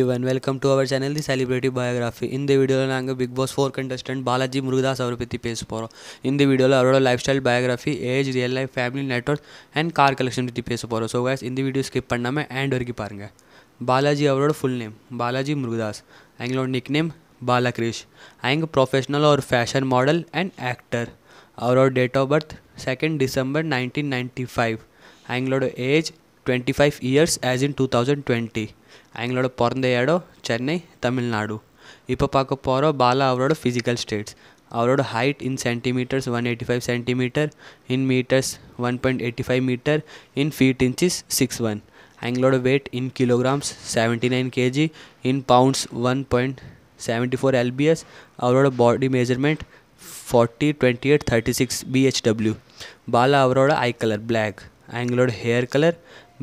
one welcome to our channel the celebrity biography in video big boss four contestant Balaji Murudas पीसपर in video life style biography age real life family network and car collection पी पेपर so guys in video स्किपन and वर की पांग Balaji full name Balaji Murudas nick name Balakrish and professional और fashion model and actor और date of birth second December nineteen ninety age twenty five years as in two thousand twenty அவங்களோட பிறந்த இடம் சென்னை தமிழ்நாடு இப்போ பார்க்க போகிறோம் பாலா அவரோட ஃபிசிக்கல் ஸ்டேட்ஸ் அவரோட height in centimetres one eighty five centimetre in metres one point eighty five metre in feet inches six one அவங்களோட weight in kilograms seventy nine KG in pounds one point seventy four L B S और body measurement forty twenty eight thirty six B H W बाल और eye colour black एंगलोड hair colour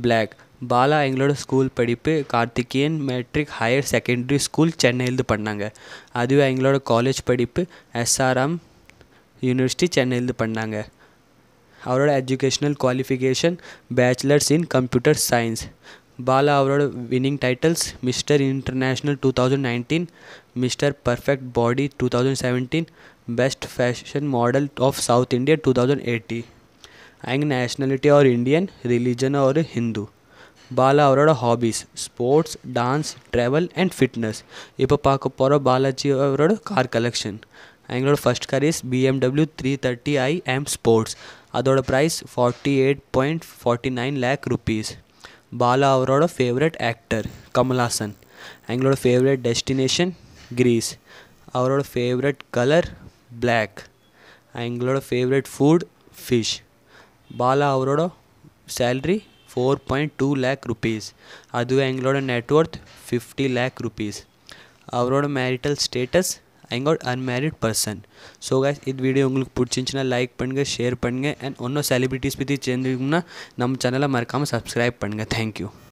black Bala एंग्लो ओर school படிப்பு Karthikeyan matric higher secondary school சேனில்டு பண்ணாங்க ஆதிவே எங்களோட காலேஜ் படிப்பு எஸ்ஆர்எம் யுனிவர்சிட்டி சேனில்டு பண்ணாங்க அவரோட educational qualification bachelors in computer science Bala அவரோட winning titles Mister International 2019 Mister Perfect Body 2017 best fashion model of South India 2008 एंग नेशनलिटी और इंडियन रिलीजन और हिंदू ಬಾಲ ಅವರ hobbies sports dance travel and fitness ಇಪ್ಪ ಪಾಕ ಪೋರ ಬಾಲಾಜಿ ಅವರ ಕಾರ್ ಕಲೆಕ್ಷನ್ எங்களோட first car is BMW three thirty I M sports அதோட price forty eight point forty nine lakh rupees Bala அவரோட ஃபேவரட் ஆக்டர் கமல்ஹாசன் எங்களோட ஃபேவரட் டெஸ்டினேஷன் கிரீஸ் அவரோட ஃபேவரட் கலர் பிளாக் எங்களோட ஃபேவரட் ஃபுட் ஃபிஷ் ಬಾಲ ಅವರೋಡ salary four point two lakh rupees ಅದು ಎಂಗಳ net worth fifty lakh rupees ಅವರೋಡ marital status ಹೆಂಗೋಡ್ ಅನ್ಮ್ಯಾರಿಡ್ ಪರ್ಸನ್ ಸೊ ಗೈಸ್ ಇದು ವೀಡಿಯೋ ಪಿಡು ಪುಡ್ಚಿಂಚಿನ ಲೈಕ್ ಪಣ್ಗೆ ಶೇರ್ ಪಣ್ಗೆ ಆ್ಯಂಡ್ ಒನ್ನೋ ಒನ್ನೂ ಸೆಲಿಬ್ರಿಟಿ ಚೇಂಜ್ನ ನಮ್ಮ ಮರ್ಕಾಮ ಸಬ್ಸ್ಕ್ರೈಬ್ ಪಣ್ಗೆ ಥ್ಯಾಂಕ್ ಯು